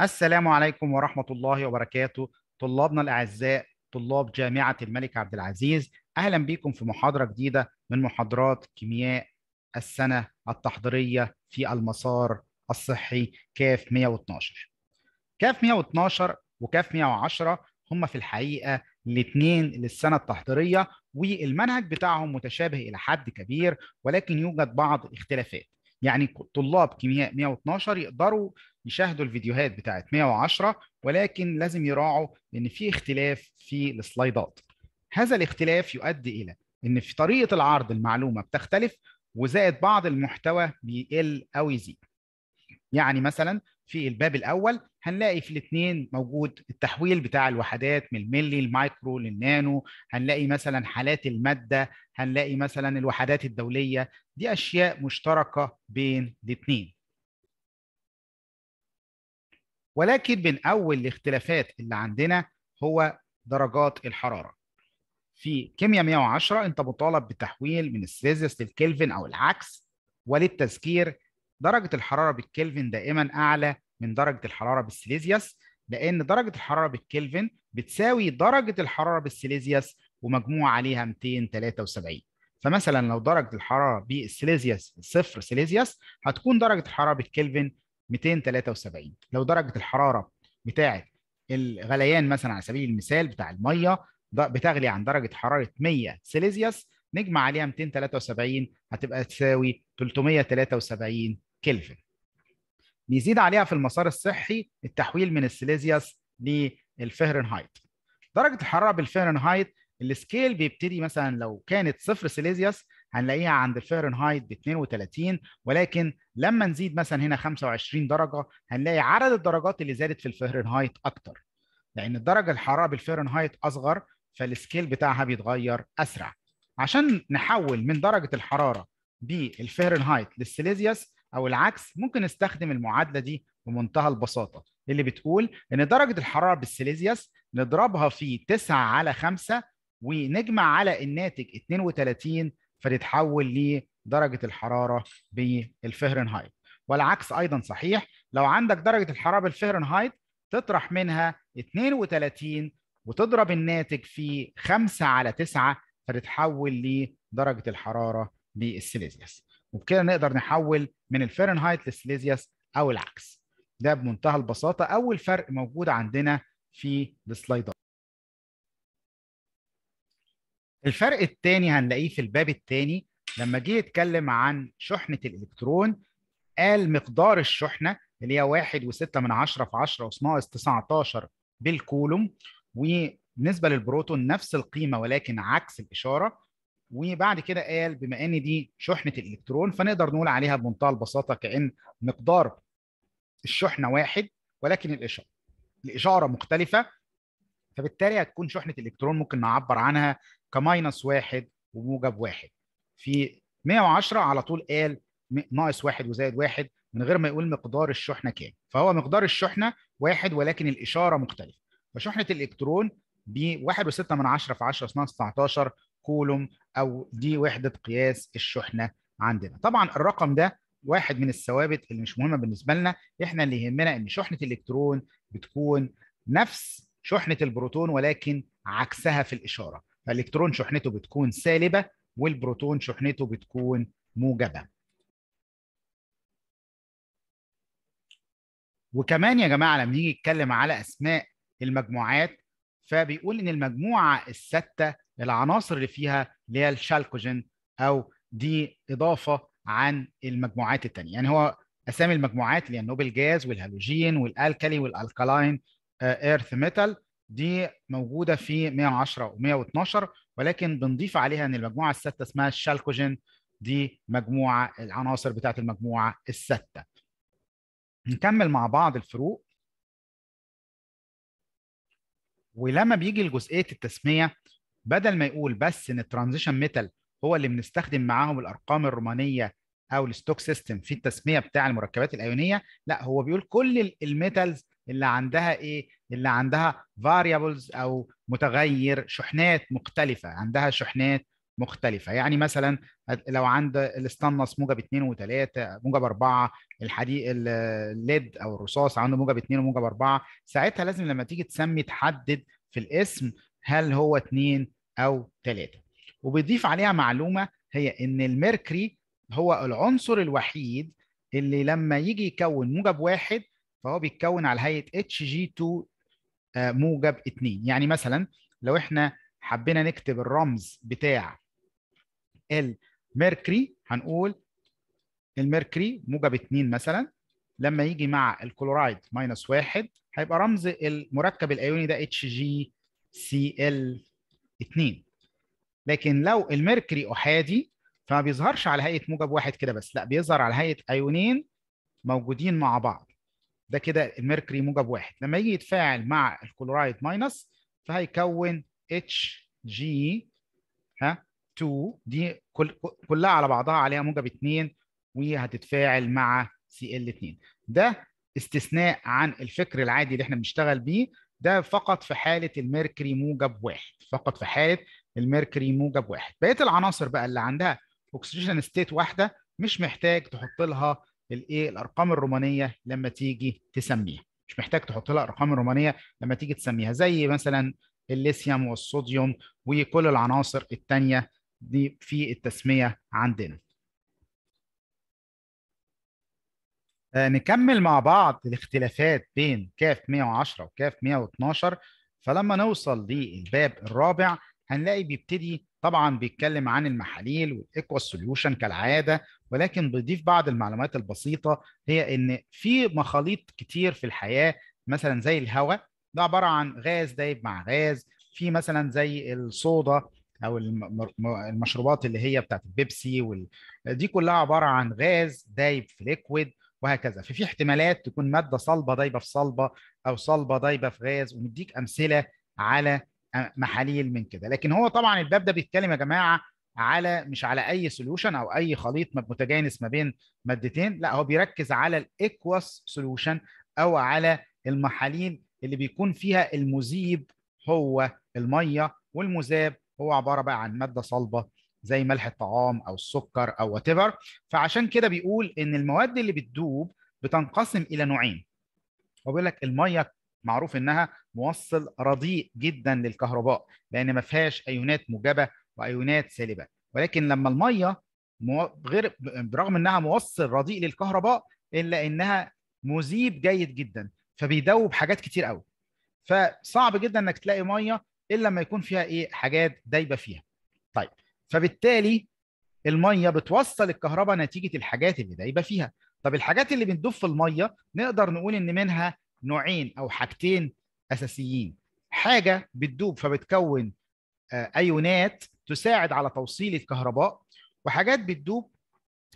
السلام عليكم ورحمة الله وبركاته طلابنا الأعزاء طلاب جامعة الملك عبد العزيز أهلا بكم في محاضرة جديدة من محاضرات كيمياء السنة التحضيرية في المسار الصحي كاف 112 كاف 112 وكاف 110 هم في الحقيقة الاثنين للسنة التحضيرية والمنهج بتاعهم متشابه إلى حد كبير ولكن يوجد بعض اختلافات يعني طلاب كيمياء 112 يقدروا يشاهدوا الفيديوهات بتاعه 110 ولكن لازم يراعوا ان في اختلاف في السلايدات هذا الاختلاف يؤدي الى ان في طريقه العرض المعلومه بتختلف وزائد بعض المحتوى بيقل او يزيد يعني مثلا في الباب الاول هنلاقي في الاثنين موجود التحويل بتاع الوحدات من الملي المايكرو للنانو هنلاقي مثلا حالات الماده هنلاقي مثلا الوحدات الدوليه دي اشياء مشتركه بين الاثنين ولكن من اول الاختلافات اللي عندنا هو درجات الحراره في كيمياء 110 انت مطالب بتحويل من السيزيوس للكلفن او العكس وللتذكير درجه الحراره بالكلفن دائما اعلى من درجه الحراره بالسيليزيوس لان درجه الحراره بالكلفن بتساوي درجه الحراره بالسيليزيوس ومجموع عليها 273 فمثلا لو درجه الحراره بالسيليزيوس صفر سيليزيوس هتكون درجه الحراره بالكلفن 273 لو درجه الحراره بتاعه الغليان مثلا على سبيل المثال بتاع الميه بتغلي عن درجه حراره 100 سيليزيوس نجمع عليها 273 هتبقى تساوي 373 كلفن بيزيد عليها في المسار الصحي التحويل من السيليزيوس للفهرنهايت درجه الحراره بالفهرنهايت السكيل بيبتدي مثلا لو كانت صفر سيليزيوس هنلاقيها عند الفهرنهايت ب 32 ولكن لما نزيد مثلا هنا 25 درجه هنلاقي عدد الدرجات اللي زادت في الفهرنهايت اكتر لان الدرجه الحراره بالفهرنهايت اصغر فالسكيل بتاعها بيتغير اسرع عشان نحول من درجه الحراره بالفهرنهايت للسيليزيوس او العكس ممكن نستخدم المعادله دي بمنتهى البساطه اللي بتقول ان درجه الحراره بالسيليزيوس نضربها في 9 على 5 ونجمع على الناتج 32 فتتحول لدرجه الحراره بالفهرنهايت والعكس ايضا صحيح لو عندك درجه الحراره بالفهرنهايت تطرح منها 32 وتضرب الناتج في 5 على 9 فتتحول لدرجه الحراره بالسيليزيوس وبكده نقدر نحول من الفهرنهايت للسيليزيوس او العكس ده بمنتهى البساطه اول فرق موجود عندنا في السلايدات الفرق الثاني هنلاقيه في الباب الثاني لما جه يتكلم عن شحنه الالكترون قال مقدار الشحنه اللي هي واحد وستة من عشرة في 10 اس ناقص 19 بالكولوم وبالنسبه للبروتون نفس القيمه ولكن عكس الاشاره وبعد كده قال بما ان دي شحنه الالكترون فنقدر نقول عليها بمنتهى البساطه كان مقدار الشحنه واحد ولكن الاشاره الاشاره مختلفه فبالتالي هتكون شحنه الالكترون ممكن نعبر عنها كماينس واحد وموجب واحد في 110 على طول قال ناقص واحد وزائد واحد من غير ما يقول مقدار الشحنه كام فهو مقدار الشحنه واحد ولكن الاشاره مختلفه فشحنه الالكترون ب 1.6 من 10 في 10 ناقص 19 كولوم او دي وحده قياس الشحنه عندنا طبعا الرقم ده واحد من الثوابت اللي مش مهمه بالنسبه لنا احنا اللي يهمنا ان شحنه الالكترون بتكون نفس شحنه البروتون ولكن عكسها في الاشاره فالالكترون شحنته بتكون سالبه والبروتون شحنته بتكون موجبه وكمان يا جماعه لما نيجي نتكلم على اسماء المجموعات فبيقول ان المجموعه السته العناصر اللي فيها اللي هي الشالكوجين او دي اضافه عن المجموعات الثانيه يعني هو اسامي المجموعات اللي هي النوبل جاز والهالوجين والالكالي والالكالاين ايرث ميتال دي موجوده في 110 و112 ولكن بنضيف عليها ان المجموعه السادسه اسمها الشالكوجين دي مجموعه العناصر بتاعه المجموعه السادسه. نكمل مع بعض الفروق ولما بيجي لجزئيه التسميه بدل ما يقول بس ان الترانزيشن ميتال هو اللي بنستخدم معاهم الارقام الرومانيه او الستوك سيستم في التسميه بتاع المركبات الايونيه لا هو بيقول كل الميتالز اللي عندها ايه اللي عندها variables او متغير شحنات مختلفه عندها شحنات مختلفة يعني مثلا لو عند الاستنص موجب 2 و3 موجب 4 الحديد الليد او الرصاص عنده موجب 2 وموجب 4 ساعتها لازم لما تيجي تسمي تحدد في الاسم هل هو 2 او 3 وبيضيف عليها معلومة هي ان الميركري هو العنصر الوحيد اللي لما يجي يكون موجب واحد فهو بيتكون على هيئه اتش جي 2 موجب 2 يعني مثلا لو احنا حبينا نكتب الرمز بتاع الميركري هنقول الميركري موجب 2 مثلا لما يجي مع الكلورايد ماينس 1 هيبقى رمز المركب الايوني ده اتش جي سي ال 2 لكن لو الميركري احادي فما بيظهرش على هيئه موجب واحد كده بس لا بيظهر على هيئه ايونين موجودين مع بعض ده كده المركري موجب واحد لما يجي يتفاعل مع الكلورايد ماينس فهيكون اتش جي ها 2 دي كل كلها على بعضها عليها موجب 2 وهتتفاعل مع سي ال 2 ده استثناء عن الفكر العادي اللي احنا بنشتغل بيه ده فقط في حاله المركري موجب واحد فقط في حاله المركري موجب واحد بقيه العناصر بقى اللي عندها اكسجين ستيت واحده مش محتاج تحط لها الايه الارقام الرومانيه لما تيجي تسميها مش محتاج تحط لها ارقام رومانيه لما تيجي تسميها زي مثلا الليثيوم والصوديوم وكل العناصر الثانيه دي في التسميه عندنا آه، نكمل مع بعض الاختلافات بين كاف 110 وكاف 112 فلما نوصل للباب الرابع هنلاقي بيبتدي طبعا بيتكلم عن المحاليل والايكوا سوليوشن كالعاده ولكن بضيف بعض المعلومات البسيطه هي ان في مخاليط كتير في الحياه مثلا زي الهواء ده عباره عن غاز دايب مع غاز في مثلا زي الصودا او المشروبات اللي هي بتاعت البيبسي وال... دي كلها عباره عن غاز دايب في ليكويد وهكذا ففي احتمالات تكون ماده صلبه دايبه في صلبه او صلبه دايبه في غاز ونديك امثله على محاليل من كده لكن هو طبعا الباب ده بيتكلم يا جماعه على مش على اي سوليوشن او اي خليط متجانس ما بين مادتين لا هو بيركز على الاكواس سوليوشن او على المحاليل اللي بيكون فيها المذيب هو الميه والمذاب هو عباره بقى عن ماده صلبه زي ملح الطعام او السكر او وات فعشان كده بيقول ان المواد اللي بتدوب بتنقسم الى نوعين هو بيقول لك الميه معروف انها موصل رديء جدا للكهرباء لان ما فيهاش ايونات موجبه وايونات سالبه ولكن لما الميه غير برغم انها موصل رديء للكهرباء الا انها مذيب جيد جدا فبيدوب حاجات كتير قوي فصعب جدا انك تلاقي ميه الا لما يكون فيها ايه حاجات دايبه فيها طيب فبالتالي الميه بتوصل الكهرباء نتيجه الحاجات اللي دايبه فيها طب الحاجات اللي بتدوب في الميه نقدر نقول ان منها نوعين او حاجتين اساسيين حاجه بتدوب فبتكون ايونات آه، تساعد على توصيل الكهرباء وحاجات بتدوب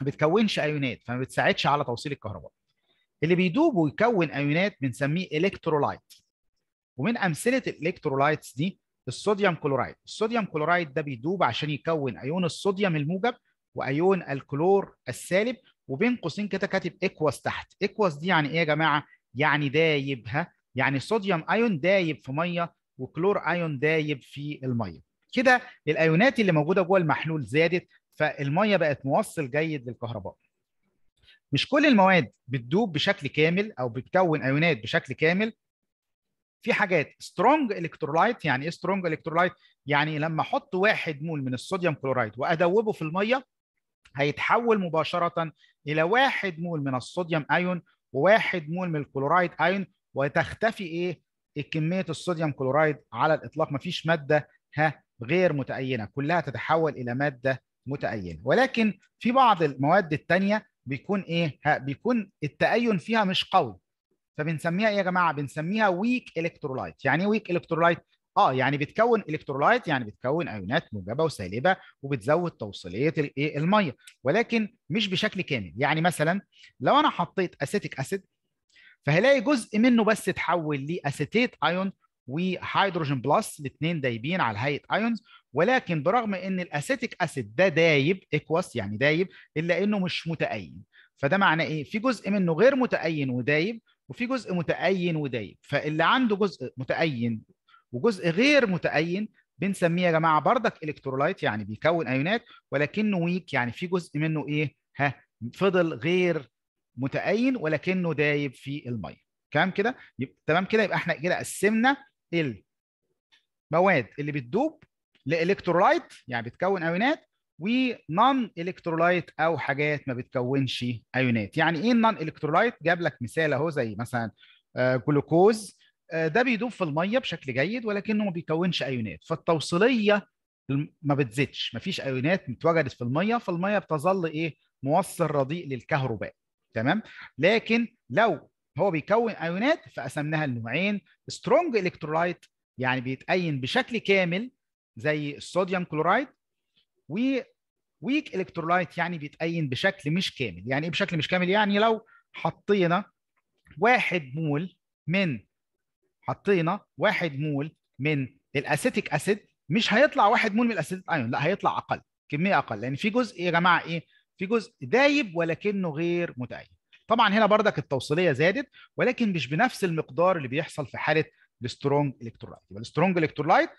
ما بتكونش ايونات فما بتساعدش على توصيل الكهرباء اللي بيدوب ويكون ايونات بنسميه الكترولايت ومن امثله الالكترولايتس دي الصوديوم كلورايد الصوديوم كلورايد ده بيدوب عشان يكون ايون الصوديوم الموجب وايون الكلور السالب وبين قوسين كده كاتب اكواس تحت اكواس دي يعني ايه يا جماعه يعني دايب ها يعني صوديوم ايون دايب في ميه وكلور ايون دايب في الميه كده الايونات اللي موجوده جوه المحلول زادت فالميه بقت موصل جيد للكهرباء مش كل المواد بتدوب بشكل كامل او بتكون ايونات بشكل كامل في حاجات سترونج الكترولايت يعني ايه سترونج الكترولايت يعني لما احط واحد مول من الصوديوم كلورايد وادوبه في الميه هيتحول مباشره الى واحد مول من الصوديوم ايون وواحد مول من الكلورايد ايون وتختفي ايه كميه الصوديوم كلورايد على الاطلاق مفيش ماده ها غير متأينة كلها تتحول إلى مادة متأينة ولكن في بعض المواد التانية بيكون إيه؟ بيكون التأين فيها مش قوي فبنسميها إيه يا جماعة؟ بنسميها ويك إلكترولايت يعني إيه ويك إلكترولايت؟ اه يعني بتكون الكترولايت يعني بتكون ايونات موجبه وسالبه وبتزود توصيليه إيه، الميه ولكن مش بشكل كامل يعني مثلا لو انا حطيت اسيتيك اسيد فهلاقي جزء منه بس اتحول لاسيتيت ايون وهيدروجين بلس الاثنين دايبين على هيئه ايونز ولكن برغم ان الاسيتيك اسيد ده دايب اكوس يعني دايب الا انه مش متأين فده معناه ايه في جزء منه غير متأين ودايب وفي جزء متأين ودايب فاللي عنده جزء متأين وجزء غير متأين بنسميه يا جماعه بردك الكترولايت يعني بيكون ايونات ولكنه ويك يعني في جزء منه ايه ها فضل غير متأين ولكنه دايب في الميه تمام كده تمام كده يبقى احنا كده إيه قسمنا المواد اللي بتدوب لالكترولايت يعني بتكون ايونات ونون الكترولايت او حاجات ما بتكونش ايونات يعني ايه النون الكترولايت جاب لك مثال اهو زي مثلا آه، جلوكوز آه، ده بيدوب في الميه بشكل جيد ولكنه ما بيكونش ايونات فالتوصيليه ما بتزيدش ما فيش ايونات متواجده في الميه فالميه بتظل ايه موصل رديء للكهرباء تمام لكن لو هو بيكون ايونات فقسمناها لنوعين سترونج الكترولايت يعني بيتأين بشكل كامل زي الصوديوم كلورايد و ويك الكترولايت يعني بيتأين بشكل مش كامل يعني ايه بشكل مش كامل يعني لو حطينا واحد مول من حطينا واحد مول من الاسيتيك اسيد مش هيطلع واحد مول من الاسيتيك ايون لا هيطلع اقل كميه اقل لان يعني في جزء إيه يا جماعه ايه في جزء دايب ولكنه غير متأين طبعا هنا بردك التوصيليه زادت ولكن مش بنفس المقدار اللي بيحصل في حاله السترونج الكترولايت يبقى السترونج الكترولايت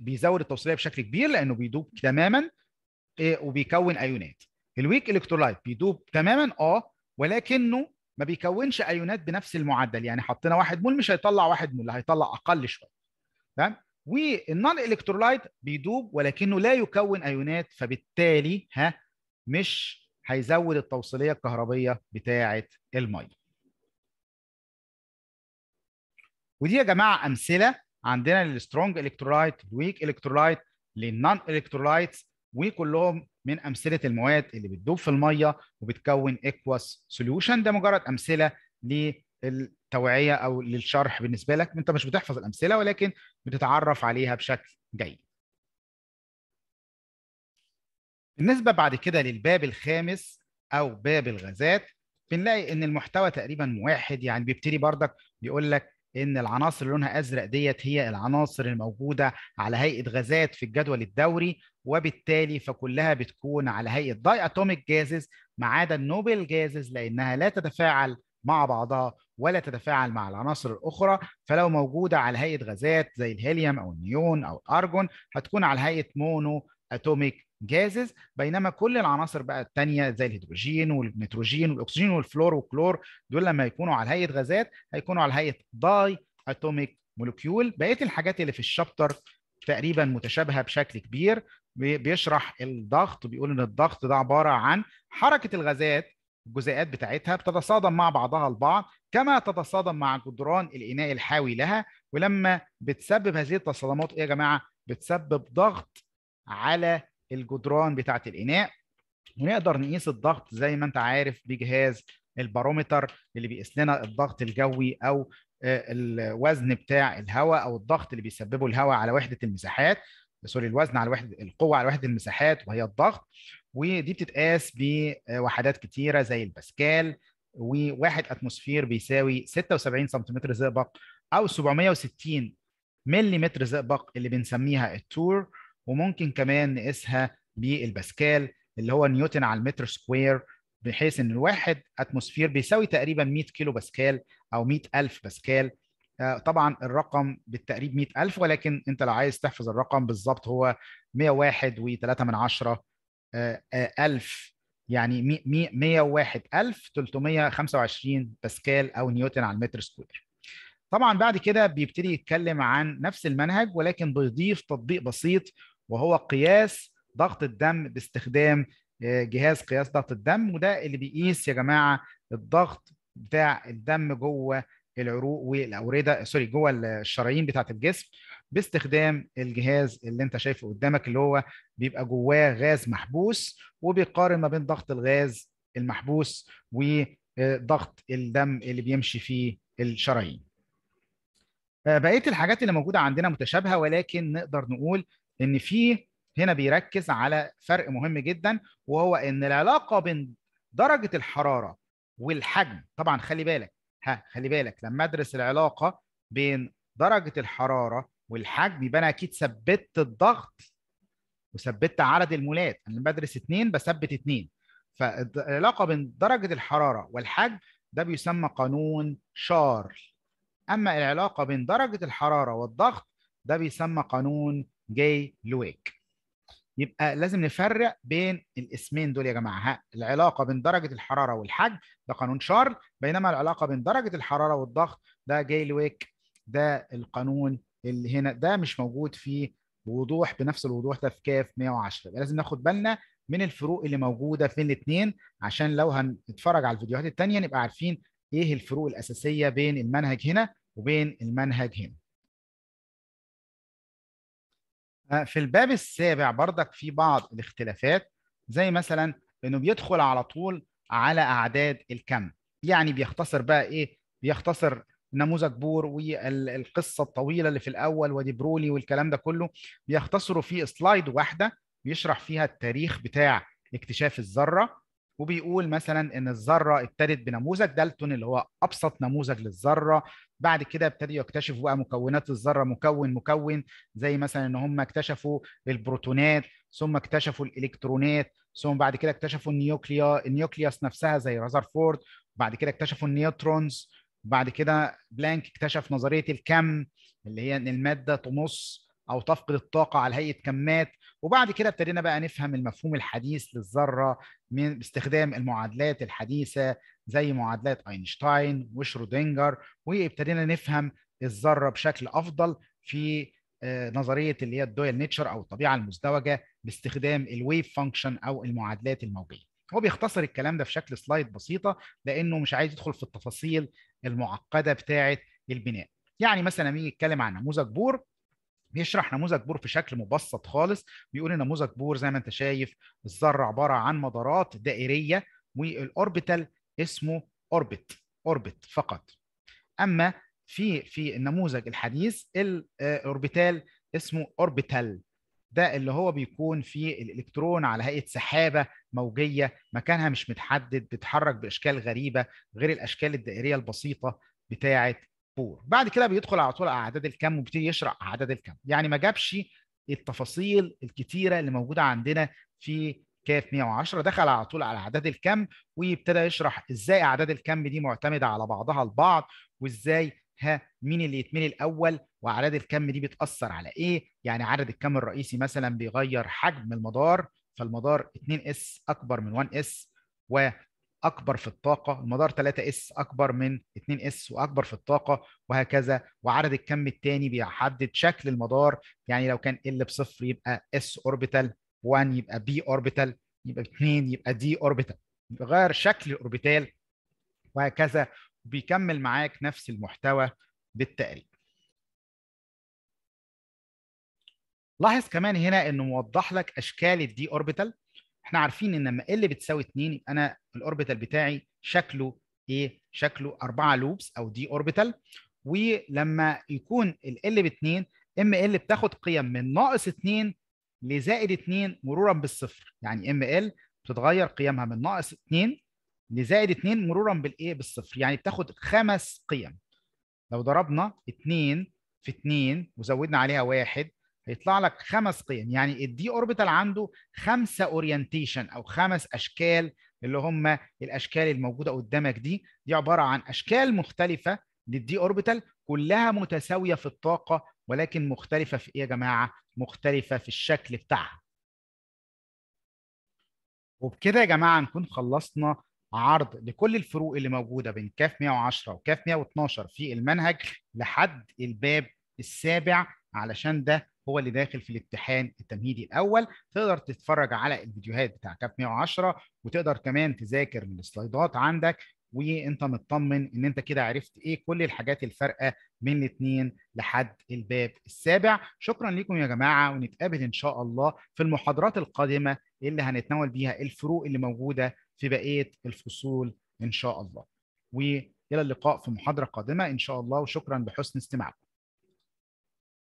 بيزود التوصيليه بشكل كبير لانه بيدوب تماما آه، وبيكون ايونات الويك الكترولايت بيدوب تماما اه ولكنه ما بيكونش ايونات بنفس المعدل يعني حطينا واحد مول مش هيطلع واحد مول هيطلع اقل شويه تمام والنون الكترولايت بيدوب ولكنه لا يكون ايونات فبالتالي ها مش هيزود التوصيليه الكهربيه بتاعه الميه ودي يا جماعه امثله عندنا للسترونج الكترولايت الويك الكترولايت للنون الكترولايتس وكلهم من امثله المواد اللي بتدوب في الميه وبتكون اكواس سوليوشن ده مجرد امثله للتوعيه او للشرح بالنسبه لك انت مش بتحفظ الامثله ولكن بتتعرف عليها بشكل جيد بالنسبه بعد كده للباب الخامس او باب الغازات بنلاقي ان المحتوى تقريبا واحد يعني بيبتدي بردك بيقول لك ان العناصر اللي لونها ازرق ديت هي العناصر الموجوده على هيئه غازات في الجدول الدوري وبالتالي فكلها بتكون على هيئه داي اتوميك جازز ما عدا النوبل جازز لانها لا تتفاعل مع بعضها ولا تتفاعل مع العناصر الاخرى فلو موجوده على هيئه غازات زي الهيليوم او النيون او الارجون هتكون على هيئه مونو اتوميك جازز بينما كل العناصر بقى الثانيه زي الهيدروجين والنيتروجين والاكسجين والفلور والكلور دول لما يكونوا على هيئه غازات هيكونوا على هيئه داي اتوميك مولكيول بقيه الحاجات اللي في الشابتر تقريبا متشابهه بشكل كبير بيشرح الضغط بيقول ان الضغط ده عباره عن حركه الغازات الجزيئات بتاعتها بتتصادم مع بعضها البعض كما تتصادم مع جدران الاناء الحاوي لها ولما بتسبب هذه التصادمات ايه يا جماعه بتسبب ضغط على الجدران بتاعه الاناء ونقدر نقيس الضغط زي ما انت عارف بجهاز البارومتر اللي بيقيس لنا الضغط الجوي او آه، الوزن بتاع الهواء او الضغط اللي بيسببه الهواء على وحده المساحات سوري الوزن على وحده القوه على وحده المساحات وهي الضغط ودي بتتقاس بوحدات كتيره زي الباسكال وواحد اتموسفير بيساوي 76 سنتيمتر زئبق او 760 ملم زئبق اللي بنسميها التور وممكن كمان نقيسها بالباسكال اللي هو نيوتن على المتر سكوير بحيث ان الواحد اتموسفير بيساوي تقريبا 100 كيلو باسكال او 100000 باسكال آه، طبعا الرقم بالتقريب 100000 ولكن انت لو عايز تحفظ الرقم بالظبط هو 101.3 من 10 آه، آه، ألف يعني 101325 باسكال او نيوتن على المتر سكوير طبعا بعد كده بيبتدي يتكلم عن نفس المنهج ولكن بيضيف تطبيق بسيط وهو قياس ضغط الدم باستخدام آه، جهاز قياس ضغط الدم وده اللي بيقيس يا جماعه الضغط بتاع الدم جوه العروق والاورده سوري جوه الشرايين بتاعه الجسم باستخدام الجهاز اللي انت شايفه قدامك اللي هو بيبقى جواه غاز محبوس وبيقارن ما بين ضغط الغاز المحبوس وضغط آه، الدم اللي بيمشي فيه الشرايين. آه، بقيه الحاجات اللي موجوده عندنا متشابهه ولكن نقدر نقول ان في هنا بيركز على فرق مهم جدا وهو ان العلاقه بين درجه الحراره والحجم طبعا خلي بالك ها خلي بالك لما ادرس العلاقه بين درجه الحراره والحجم يبقى انا اكيد ثبتت الضغط وثبتت عدد المولات انا لما بدرس اثنين بثبت اثنين فالعلاقه بين درجه الحراره والحجم ده بيسمى قانون شارل اما العلاقه بين درجه الحراره والضغط ده بيسمى قانون جاي لويك يبقى لازم نفرق بين الاسمين دول يا جماعه ها العلاقه بين درجه الحراره والحجم ده قانون شارل بينما العلاقه بين درجه الحراره والضغط ده جاي لويك ده القانون اللي هنا ده مش موجود في وضوح بنفس الوضوح ده في كاف 110 لازم ناخد بالنا من الفروق اللي موجوده في الاثنين عشان لو هنتفرج على الفيديوهات الثانيه نبقى عارفين ايه الفروق الاساسيه بين المنهج هنا وبين المنهج هنا في الباب السابع برضك في بعض الاختلافات زي مثلا انه بيدخل على طول على اعداد الكم يعني بيختصر بقى ايه بيختصر نموذج بور والقصه الطويله اللي في الاول ودي برولي والكلام ده كله بيختصره في سلايد واحده بيشرح فيها التاريخ بتاع اكتشاف الذره وبيقول مثلا ان الذره ابتدت بنموذج دالتون اللي هو ابسط نموذج للذره بعد كده ابتدوا يكتشفوا بقى مكونات الذره مكون مكون زي مثلا ان هم اكتشفوا البروتونات ثم اكتشفوا الالكترونات ثم بعد كده اكتشفوا النيوكليا النيوكلياس نفسها زي رازرفورد بعد كده اكتشفوا النيوترونز بعد كده بلانك اكتشف نظريه الكم اللي هي ان الماده تمص او تفقد الطاقه على هيئه كمات وبعد كده ابتدينا بقى نفهم المفهوم الحديث للذره من باستخدام المعادلات الحديثه زي معادلات اينشتاين وشرودنجر وابتدينا نفهم الذره بشكل افضل في آه، نظريه اللي هي الدويل نيتشر او الطبيعه المزدوجه باستخدام الويف فانكشن او المعادلات الموجيه هو بيختصر الكلام ده في شكل سلايد بسيطه لانه مش عايز يدخل في التفاصيل المعقده بتاعه البناء يعني مثلا لما يجي يتكلم عن نموذج بور بيشرح نموذج بور في شكل مبسط خالص بيقول ان نموذج بور زي ما انت شايف الذره عباره عن مدارات دائريه والاوربيتال اسمه اوربت اوربت فقط اما في في النموذج الحديث الاوربيتال اسمه اوربيتال ده اللي هو بيكون فيه الالكترون على هيئه سحابه موجيه مكانها مش متحدد بتتحرك باشكال غريبه غير الاشكال الدائريه البسيطه بتاعه 4 بعد كده بيدخل على طول اعداد الكم وبيبتدي يشرح اعداد الكم يعني ما جابش التفاصيل الكتيره اللي موجوده عندنا في كاف 110 دخل على طول على اعداد الكم ويبتدى يشرح ازاي اعداد الكم دي معتمده على بعضها البعض وازاي ها مين اللي يتملي الاول واعداد الكم دي بتاثر على ايه يعني عدد الكم الرئيسي مثلا بيغير حجم المدار فالمدار 2 اس اكبر من 1 اس و اكبر في الطاقه المدار 3 اس اكبر من 2 اس واكبر في الطاقه وهكذا وعدد الكم الثاني بيحدد شكل المدار يعني لو كان ال بصفر يبقى اس اوربيتال 1 يبقى بي اوربيتال يبقى 2 يبقى دي اوربيتال بيغير شكل الاوربيتال وهكذا بيكمل معاك نفس المحتوى بالتقريب لاحظ كمان هنا انه موضح لك اشكال الدي اوربيتال احنا عارفين ان لما ال بتساوي 2 يبقى انا الاوربيتال بتاعي شكله ايه؟ شكله أربعة لوبس او دي اوربيتال ولما يكون ال ال ب 2 ام ال بتاخد قيم من ناقص 2 لزائد 2 مرورا بالصفر يعني ام ال بتتغير قيمها من ناقص 2 لزائد 2 مرورا بالايه بالصفر يعني بتاخد خمس قيم لو ضربنا 2 في 2 وزودنا عليها 1 هيطلع لك خمس قيم يعني الدي اوربيتال عنده خمسه اورينتيشن او خمس اشكال اللي هم الاشكال الموجوده قدامك دي دي عباره عن اشكال مختلفه للدي اوربيتال كلها متساويه في الطاقه ولكن مختلفه في ايه يا جماعه مختلفه في الشكل بتاعها وبكده يا جماعه نكون خلصنا عرض لكل الفروق اللي موجوده بين كاف 110 وكاف 112 في المنهج لحد الباب السابع علشان ده هو اللي داخل في الامتحان التمهيدي الاول تقدر تتفرج على الفيديوهات بتاع كاب 110 وتقدر كمان تذاكر من السلايدات عندك وانت مطمن ان انت كده عرفت ايه كل الحاجات الفارقه من الاثنين لحد الباب السابع شكرا لكم يا جماعه ونتقابل ان شاء الله في المحاضرات القادمه اللي هنتناول بيها الفروق اللي موجوده في بقيه الفصول ان شاء الله والى اللقاء في محاضره قادمه ان شاء الله وشكرا بحسن استماعكم